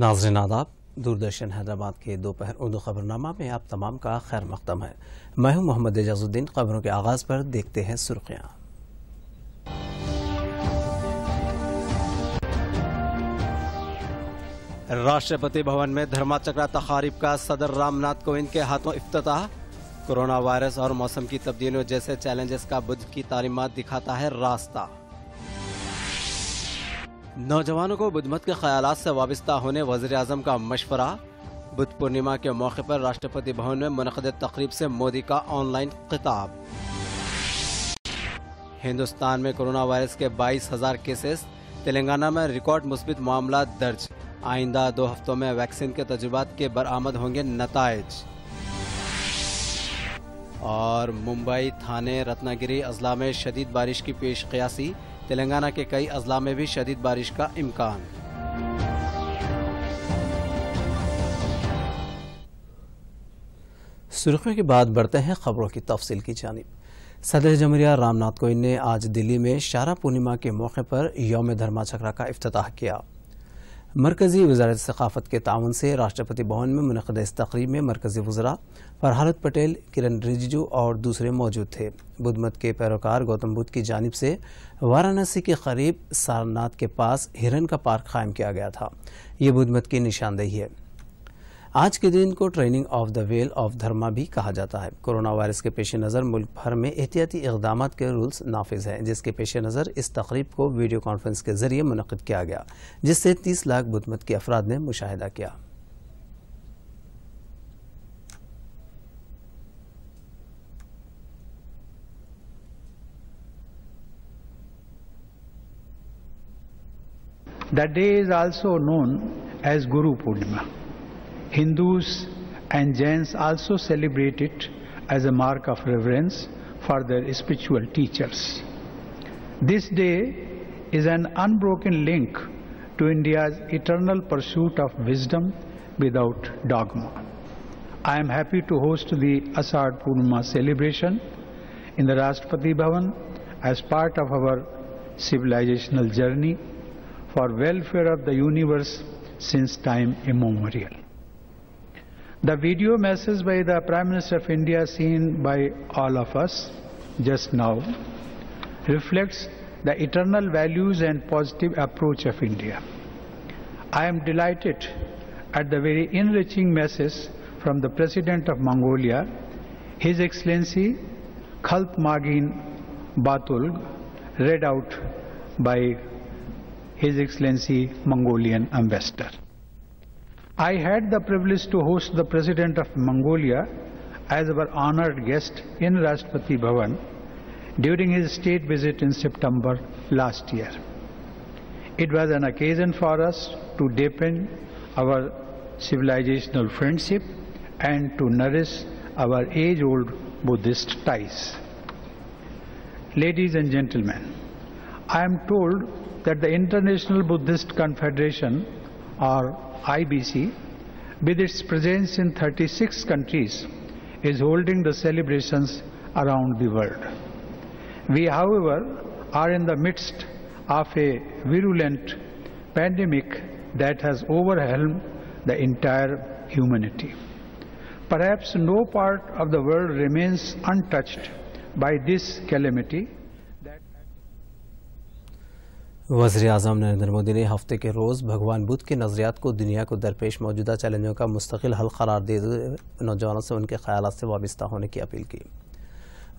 नाजरन आदाब दूरदर्शन हैदराबाद के दोपहर उर्दू खबरनामा में आप तमाम का खैर मकदम है मैं हूं मोहम्मद एजाजुद्दीन खबरों के आगाज़ पर देखते हैं सुर्खियाँ राष्ट्रपति भवन में धर्माचक्र तकारीब का सदर रामनाथ कोविंद के हाथों इफ्तः कोरोना वायरस और मौसम की तब्दीलियों जैसे चैलेंजेस का बुद्ध की तालीमत दिखाता है रास्ता नौजवानों को बुद्धमत के ख्याल से वाबस्ता होने वजर अजम का मशवरा बुद्ध पूर्णिमा के मौके पर राष्ट्रपति भवन में मनद तकरीब से मोदी का ऑनलाइन खिताब हिंदुस्तान में कोरोना वायरस के बाईस हजार केसेस तेलंगाना में रिकॉर्ड मुस्बित मामला दर्ज आइंदा दो हफ्तों में वैक्सीन के तजुर्बा के बरामद होंगे नतज और मुंबई थाने रत्नागिरी अजला में शदीद बारिश की पेश क्यासी तेलंगाना के कई अजला में भी शदीद बारिश का इम्कान सुर्खियों के बाद बढ़ते हैं खबरों की तफसील की जानब सदर जमरिया रामनाथ कोविंद ने आज दिल्ली में शारा पूर्णिमा के मौके पर यौम धर्माचक्रा का अफ्ताह किया मरकज़ी वजारत सकाफ़त के ताउन से राष्ट्रपति भवन में मनद इस तकरीब में मरकज़ी वजरा फरहालत पटेल किरण रिजिजू और दूसरे मौजूद थे बुद्ध मत के पैरोकार गौतम बुद्ध की जानब से वाराणसी के करीब सारनाथ के पास हिरन का पार्क कायम किया गया था ये बुद्ध मत की निशानदेही है आज के दिन को turning of the wheel of dharma भी कहा जाता है कोरोना वायरस के पेश नज़र मुल्क भर में एहतियाती इकदाम के रूल्स नाफिज हैं जिसके पेश नज़र इस तकरीब को वीडियो कॉन्फ्रेंस के जरिए मुनद किया गया जिससे तीस लाख बुधमत के अफराद ने मुशाह किया That day is also known as Guru Purnima. Hindus and Jains also celebrate it as a mark of reverence for their spiritual teachers. This day is an unbroken link to India's eternal pursuit of wisdom without dogma. I am happy to host the Asad Purnima celebration in the Rashtrapati Bhavan as part of our civilizational journey for welfare of the universe since time immemorial. The video message by the Prime Minister of India seen by all of us just now reflects the eternal values and positive approach of India. I am delighted at the very enriching message from the President of Mongolia, His Excellency Khalpmagin Batulg, read out by His Excellency Mongolian Ambassador. I had the privilege to host the President of Mongolia as our honored guest in Rashtrapati Bhavan during his state visit in September last year. It was an occasion for us to deepen our civilizational friendship and to nourish our age-old Buddhist ties. Ladies and gentlemen, I am told that the International Buddhist Confederation or IBC, with its presence in 36 countries, is holding the celebrations around the world. We, however, are in the midst of a virulent pandemic that has overwhelmed the entire humanity. Perhaps no part of the world remains untouched by this calamity. वजीर अजम नरेंद्र मोदी ने हफ्ते के रोज़ भगवान बुद्ध के नज़रियात को दुनिया को दरपेश मौजूदा चैलेंजों का मुस्तकिल हल करार देते हुए नौजवानों से उनके ख्याल से वाबस्ता होने की अपील की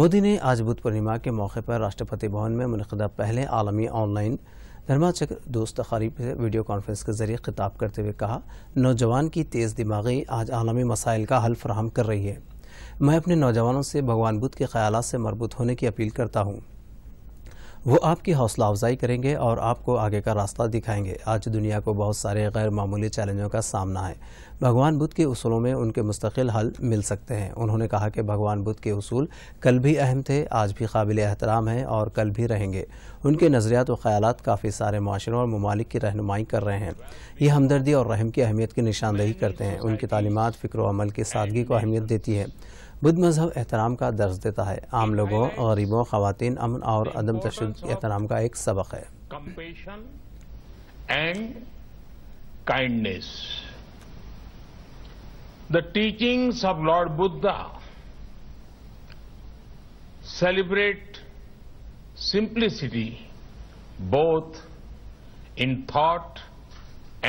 मोदी ने आज बुद्ध पूर्णिमा के मौके पर राष्ट्रपति भवन में मनदा पहले आलमी ऑनलाइन धर्माचक्र दोस्त खरीब से वीडियो कॉन्फ्रेंस के जरिए खिताब करते हुए कहा नौजवान की तेज़ दिमागी आज आलमी मसाइल का हल फ्राहम कर रही है मैं अपने नौजवानों से भगवान बुद्ध के ख्याल से मरबूत होने की अपील करता हूँ वो आपकी हौसला अफजाई करेंगे और आपको आगे का रास्ता दिखाएंगे आज दुनिया को बहुत सारे गैर मामूली चैलेंजों का सामना है भगवान बुद्ध के उसूलों में उनके मुस्तकिल हल मिल सकते हैं उन्होंने कहा कि भगवान बुद्ध के उसूल कल भी अहम थे आज भी काबिल एहतराम हैं और कल भी रहेंगे उनके नज़रियात और ख्याल काफ़ी सारे माशरों और ममालिक की रहनुमाई कर रहे हैं ये हमदर्दी और रहम की अहमियत की निशानदेही करते हैं उनकी तालीमत फ़िक्र अमल की सादगी को अहमियत देती है बुद्ध मजहब एहतराम का दर्ज देता है आम लोगों गरीबों खातन अमन और अदम तशद एहतराम का एक सबक है compassion and kindness the teachings of Lord Buddha celebrate simplicity both in thought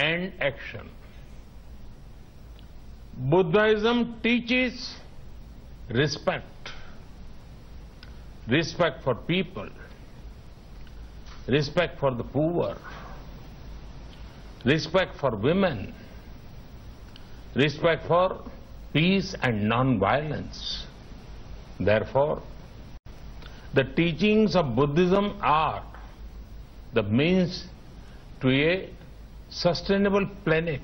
and action Buddhism teaches respect, respect for people, respect for the poor, respect for women, respect for peace and non-violence. Therefore, the teachings of Buddhism are the means to a sustainable planet.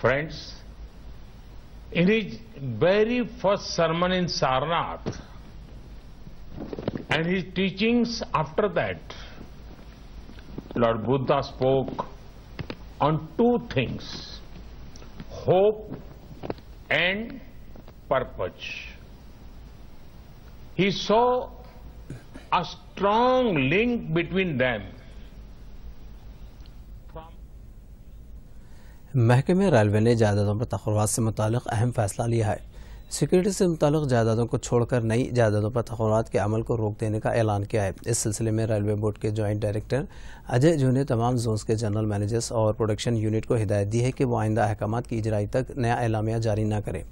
Friends, in his very first sermon in Sarnath and his teachings after that, Lord Buddha spoke on two things, hope and purpose. He saw a strong link between them महकमे railway ने जायदादों पर तखरवाद से मुतल अहम फैसला लिया है सिक्योरिटी से मुतल जायदादों को छोड़कर नई जायदादों पर तखरवाद के अमल को रोक देने का ऐलान किया है इस सिलसिले में रेलवे बोर्ड के जॉइंट डायरेक्टर अजय जू ने तमाम जोन्स के जनरल मैनेजर्स और प्रोडक्शन यूनिट को हिदायत दी है कि वह आइंदा अहकाम की इजराई तक नया ऐलामिया जारी न करें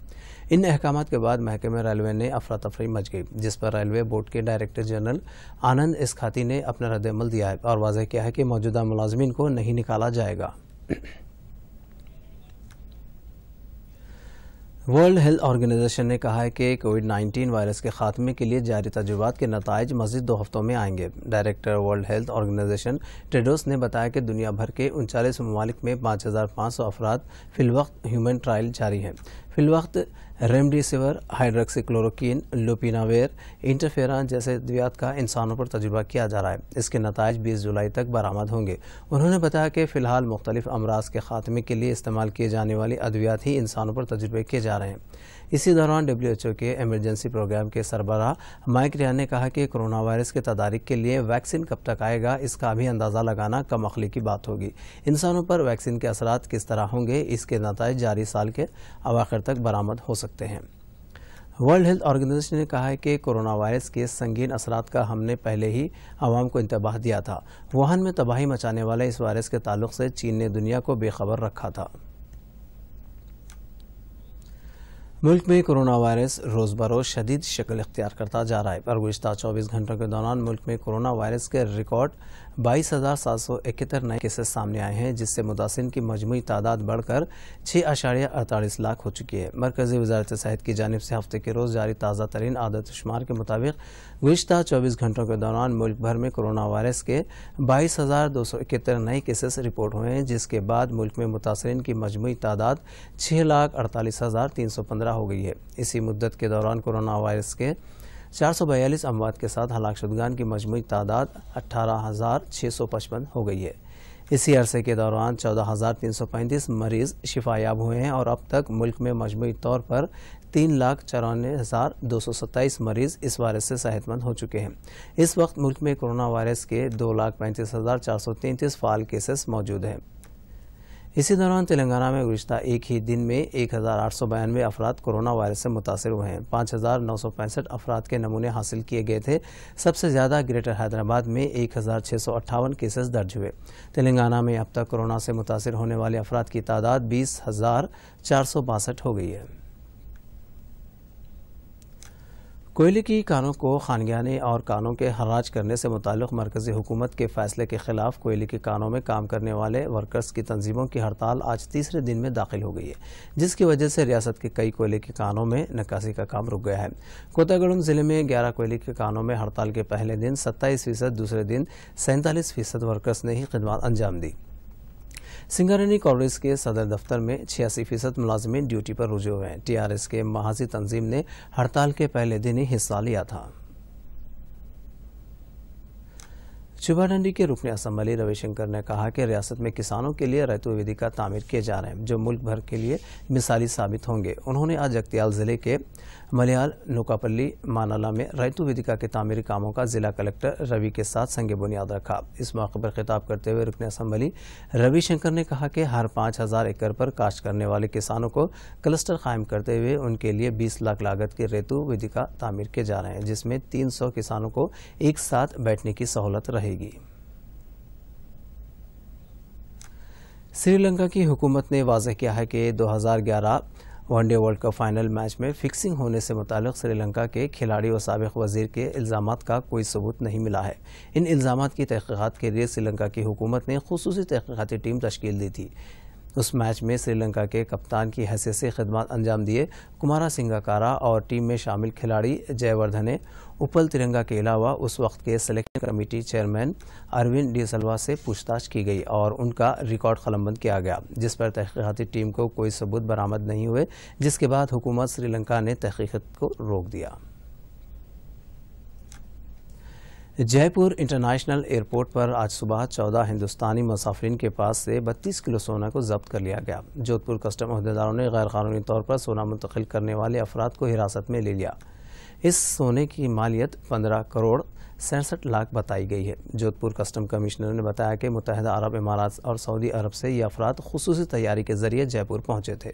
इन अहकाम के बाद महकमे रेलवे ने अफरा तफरी मच गई जिस पर रेलवे बोर्ड के डायरेक्टर जनरल आनंद इसखाती ने अपना रद्दमल दिया है और वाजह किया है कि मौजूदा मुलाजमीन को नहीं निकाला जाएगा वर्ल्ड हेल्थ ऑर्गेनाइजेशन ने कहा है कि कोविड 19 वायरस के खात्मे के लिए जारी तजुर्बा के नतज मजीद दो हफ्तों में आएंगे director world health organisation Tedros ने बताया कि दुनिया भर के उनचालीस ममालिक में पाँच हज़ार पाँच सौ अफराद फिलवक्त ह्यूमन ट्रायल जारी हैं फिलवक्त रेमडेसिविर हाइड्रोक्सीक्लोरोकिन लुपिनावेर इंटरफेरान जैसे अद्वियात का इंसानों पर तजुर्बा किया जा रहा है इसके नतज बीस जुलाई तक बरामद होंगे उन्होंने बताया कि फ़िलहाल मुख्तलिफ अमराज के खात्मे के लिए इस्तेमाल किए जाने वाले अद्वियात ही इंसानों पर तजुर्बे किए जा रहे हैं इसी दौरान डब्ल्यूएचओ के इमरजेंसी प्रोग्राम के सरबराह माइक रिया ने कहा कि कोरोना वायरस के तदारिक के लिए वैक्सीन कब तक आएगा इसका भी अंदाज़ा लगाना कम अखली की बात होगी इंसानों पर वैक्सीन के असर किस तरह होंगे इसके नतज जारी साल के अवाखिर तक बरामद हो सकते हैं वर्ल्ड हेल्थ ऑर्गेनाइजेशन ने कहा है कि कोरोना वायरस के संगीन असरात का हमने पहले ही आवाम को इंतबाह दिया था वुहान में तबाही मचाने वाले इस वायरस के ताल्लुक से चीन ने दुनिया को बेखबर रखा था मुल्क में कोरोना वायरस रोज़ बरोज़ शदीद शक्ल इख्तियार करता जा रहा है पर गुजत चौबीस घंटों के दौरान मुल्क में कोरोना वायरस के रिकॉर्ड बाईस हज़ार सात सौ इकहत्तर नए केसेस सामने आए हैं जिससे मुतासर की मजमू तादाद बढ़कर छः अशारिया अड़तालीस लाख हो चुकी है मरकजी वजारत सेहत की जानब से हफ्ते के रोज़ जारी ताज़ा तरीन आदत शुमार के मुताबिक गुज्त चौबीस घंटों के दौरान मुल्क भर में कोरोना वायरस के बाईस हज़ार दो सौ इकहत्तर नए केसेस रिपोर्ट हुए हैं जिसके बाद मुल्क में मुतासरी की मजमू तादाद छः लाख अड़तालीस हज़ार तीन सौ पंद्रह हो गई है इसी मुद्दत के दौरान कोरोना वायरस के चार सौ बयालीस अमवात के साथ हलाक शुदगान की मजमू तादाद अट्ठारह हज़ार छः सौ पचपन हो गई है इसी अरसे के दौरान चौदह हज़ार तीन सौ पैंतीस मरीज शिफायाब हुए हैं और अब तक मुल्क में मजमू तौर पर तीन लाख चौरानवे हज़ार दो सौ सत्ताईस मरीज इस वायरस से सेहतमंद हो चुके हैं इस वक्त मुल्क में कोरोना वायरस के दो लाख पैंतीस हज़ार चार सौ तैंतीस फाल केसेस मौजूद हैं इसी दौरान तेलंगाना में गुज्त एक ही दिन में एक हज़ार आठ सौ बयानवे अफराद कोरोना वायरस से मुतासर हुए हैं पाँच हज़ार नौ सौ पैंसठ अफराद के नमूने हासिल किए गए थे सबसे ज़्यादा ग्रेटर हैदराबाद में एक हज़ार छः सौ अट्ठावन केसेस दर्ज हुए तेलंगाना में अब तक कोरोना से मुतासर होने वाले अफराद की तादाद बीस हज़ार चार सौ बासठ हो गई है कोयले की कानों को खानगाने और कानों के हराज करने से मुतल मरकजी हुकूमत के फैसले के खिलाफ कोयले के कानों में काम करने वाले वर्कर्स की तंजीमों की हड़ताल आज तीसरे दिन में दाखिल हो गई है जिसकी वजह से रियासत के कई कोयले के कानों में निकासी का काम रुक गया है कोतागढ़ जिले में ग्यारह कोयले के कानों में हड़ताल के पहले दिन सत्ताईस फीसद दूसरे दिन सैंतालीस फीसद वर्कर्स ने ही खदमात अंजाम दी सिंगारेनी कॉलेज के सदर दफ्तर में छियासी फीसद मुलाजमन ड्यूटी पर रुझे हुए हैं टीआरएस के महाजी तंजीम ने हड़ताल के पहले दिन ही हिस्सा लिया था डंडी के रुकन असम्बली रविशंकर ने कहा कि रियासत में किसानों के लिए रैतु वेदिका तामीर किए जा रहे हैं जो मुल्क भर के लिए मिसाली साबित होंगे उन्होंने आज जगतियाल ज़िले के मलयाल नोकापल्ली मानाला में रैतु वेदिका के तामीरी कामों का जिला कलेक्टर रवि के साथ संग बुनियाद रखा इस मौके पर खिताब करते हुए असम असम्बली रविशंकर ने कहा कि हर पाँच हज़ार एकड़ पर काश्त करने वाले किसानों को क्लस्टर कायम करते हुए उनके लिए बीस लाख लागत के रेतु वेदिका तामीर किए जा रहे हैं जिसमें तीन सौ किसानों को एक साथ बैठने की सहूलत रहेगी मिलेगी श्रीलंका की हुकूमत ने वाजह किया है कि 2011 one day world cup final match में फिक्सिंग होने से मुतल श्रीलंका के खिलाड़ी और सबक वजीर के इल्ज़ाम का कोई सबूत नहीं मिला है इन इल्ज़ाम की तहकीक़त के लिए श्रीलंका की हुकूमत ने खसूस तहकीकती टीम तश्ील दी थी उस मैच में श्रीलंका के कप्तान की हैसियत से खदमात अंजाम दिए कुमारा सिंगाकारा और टीम में शामिल खिलाड़ी जयवर्धने उपल तिरंगा के अलावा उस वक्त के selection committee chairman Aravinda DeSilva से पूछताछ की गई और उनका रिकॉर्ड खलमबंद किया गया जिस पर तहकीकती टीम को कोई सबूत बरामद नहीं हुए जिसके बाद हुकूमत श्रीलंका ने तहकीकत को रोक दिया जयपुर इंटरनेशनल एयरपोर्ट पर आज सुबह 14 हिंदुस्तानी मुसाफरीन के पास से 32 किलो सोना को जब्त कर लिया गया जोधपुर कस्टम अहदेदारों ने गैर कानूनी तौर पर सोना मुंतकिल करने वाले अफराद को हिरासत में ले लिया इस सोने की मालियत 15 करोड़ सड़सठ लाख बताई गई है जोधपुर कस्टम कमिश्नर ने बताया कि मुतहदा अरब इमारात और सऊदी अरब से ये अफराद खसूस तैयारी के जरिए जयपुर पहुँचे थे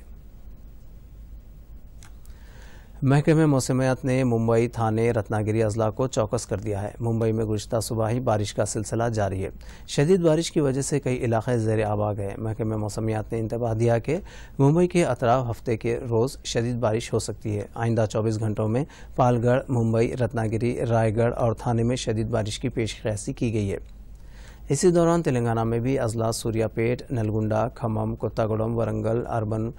महकमे मौसमियात ने मुंबई थाने रत्नागिरी अजला को चौकस कर दिया है मुंबई में गुजत सुबह ही बारिश का सिलसिला जारी है शदीद बारिश की वजह से कई इलाके जेर आब आ गए महकमे मौसमियात ने इंतबाह दिया कि मुंबई के अतराफ हफ्ते के रोज़ शदीद बारिश हो सकती है आइंदा चौबीस घंटों में पालगढ़ मुंबई रत्नागिरी रायगढ़ और थाने में शदीद बारिश की पेशकैसी की गई है इसी दौरान तेलंगाना में भी अजला सूर्यापेट नलगुंडा खमम कुत्तागुड़म वरंगल अरबन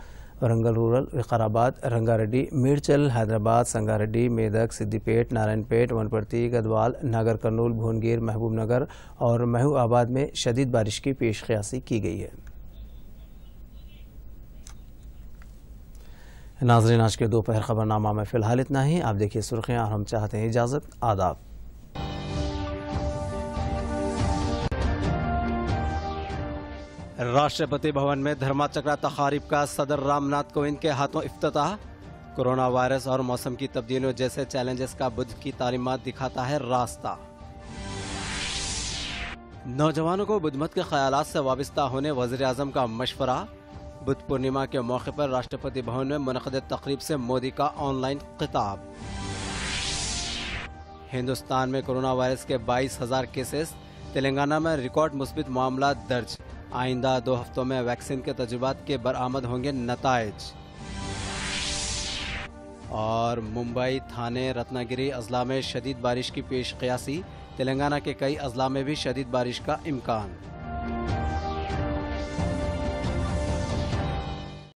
वरंगल रूरल विकाराबाद रंगारेडी मीरचल हैदराबाद रेड्डी मेदक सिद्दीपेट नारायणपेट वनपर्ती गदवाल नागर कर्नूल भुवनगिर नगर और महूआबाद में शदीद बारिश की पेश की गई है नाजरीन आज के दोपहर खबरनामा में फ़िलहाल इतना ही आप देखिए सुर्खियाँ और हम चाहते हैं इजाज़त आदाब राष्ट्रपति भवन में धर्माचक्रा तकारीब का सदर रामनाथ कोविंद के हाथों अफ्ताह कोरोना वायरस और मौसम की तब्दीलियों जैसे चैलेंजेस का बुद्ध की तालीमत दिखाता है रास्ता नौजवानों को बुद्धमत के ख्याल से वाबस्ता होने वजी अजम का मशवरा बुद्ध पूर्णिमा के मौके पर राष्ट्रपति भवन में मनद तकरीब से मोदी का ऑनलाइन खिताब हिंदुस्तान में कोरोना वायरस के बाईस हजार केसेस तेलंगाना में रिकॉर्ड मुस्बित मामला दर्ज आइंदा दो हफ्तों में वैक्सीन के तजुर्बा के बरआमद होंगे नतज और मुंबई थाने रत्नागिरी अजला में शदीद बारिश की पेश कयासी तेलंगाना के कई अजला में भी शदीद बारिश का इम्कान